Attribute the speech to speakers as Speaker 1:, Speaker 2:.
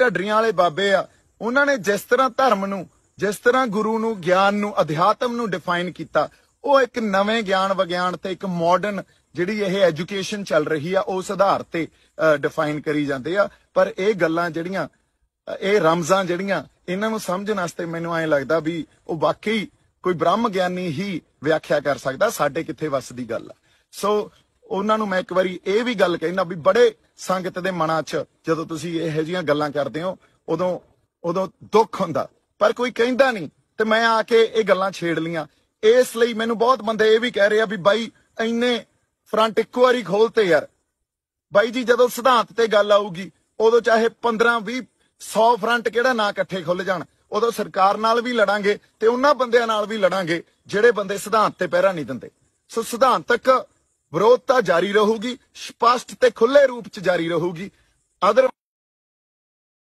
Speaker 1: ਢੱਡਰੀਆਂ ਵਾਲੇ ਬਾਬੇ ਆ ਉਹਨਾਂ ਨੇ ਜਿਸ ਤਰ੍ਹਾਂ ਧਰਮ ਨੂੰ ਜਿਸ ਤਰ੍ਹਾਂ ਗੁਰੂ ਨੂੰ ਗਿਆਨ ਨੂੰ ਅਧਿਆਤਮ ਨੂੰ ਡਿਫਾਈਨ ਕੀਤਾ ਉਹ ਇੱਕ ਨਵੇਂ ਗਿਆਨ ਵਿਗਿਆਨ ਤੇ ਇੱਕ ਮਾਡਰਨ ਜਿਹੜੀ ਇਹ ਐਜੂਕੇਸ਼ਨ ਚੱਲ ਰਹੀ ਆ ਉਸ ਆਧਾਰ ਤੇ ਡਿਫਾਈਨ ਕਰੀ ਜਾਂਦੇ ਆ ਪਰ ਇਹ ਗੱਲਾਂ ਜਿਹੜੀਆਂ ਇਹ ਰਮਜ਼ਾਂ ਜਿਹੜੀਆਂ ਇਹਨਾਂ ਨੂੰ ਸਮਝਣ ਵਾਸਤੇ ਮੈਨੂੰ ਐਂ ਲੱਗਦਾ ਵੀ ਉਹ ਵਾਕਈ ਕੋਈ ਬ੍ਰਹਮ ਗਿਆਨੀ ਹੀ ਵਿਆਖਿਆ ਕਰ ਸਕਦਾ ਸਾਡੇ ਕਿੱਥੇ ਵੱਸਦੀ ਗੱਲ ਆ ਸੋ ਉਹਨਾਂ ਨੂੰ ਮੈਂ ਇੱਕ ਵਾਰੀ ਇਹ ਵੀ ਗੱਲ ਕਹਿਣਾ ਵੀ ਬੜੇ ਸੰਗਤ ਦੇ ਮਨਾਂ 'ਚ ਜਦੋਂ ਤੁਸੀਂ ਇਹੋ ਜੀਆਂ ਗੱਲਾਂ ਕਰਦੇ ਹੋ ਉਦੋਂ ਉਦੋਂ ਦੁੱਖ ਹੁੰਦਾ ਪਰ ਕੋਈ ਕਹਿੰਦਾ ਨਹੀਂ ਤੇ ਮੈਂ ਆ ਕੇ ਇਹ ਗੱਲਾਂ ਛੇੜ ਲੀਆਂ ਇਸ ਲਈ ਮੈਨੂੰ ਬਹੁਤ ਬੰਦੇ ਇਹ ਵੀ ਕਹਿ ਰਹੇ ਆ ਵੀ ਬਾਈ ਇੰਨੇ ਫਰੰਟ ਇੱਕ ਵਾਰੀ ਖੋਲਤੇ ਯਾਰ ਬਾਈ ਜੀ ਜਦੋਂ ਸਿਧਾਂਤ ਤੇ ਗੱਲ ਆਊਗੀ ਉਦੋਂ ਚਾਹੇ 15 20 100 ਫਰੰਟ ਕਿਹੜਾ ਨਾ ਇਕੱਠੇ ਖੁੱਲ ਜਾਣ ਉਦੋਂ ਸਰਕਾਰ ਨਾਲ ਵੀ ਲੜਾਂਗੇ ਤੇ ਉਹਨਾਂ ਬੰਦਿਆਂ ਨਾਲ ਵੀ ਲੜਾਂਗੇ ਜਿਹੜੇ ਬੰਦੇ ਸਿਧਾਂਤ ਤੇ ਪਹਿਰਾ ਨਹੀਂ ਦਿੰਦੇ ਸੋ ਸਿਧਾਂਤਕ ਵਿਰੋਧਤਾ ਜਾਰੀ ਰਹੂਗੀ ਸਪਸ਼ਟ ਤੇ ਖੁੱਲੇ ਰੂਪ 'ਚ ਜਾਰੀ ਰਹੂਗੀ ਅਦਰ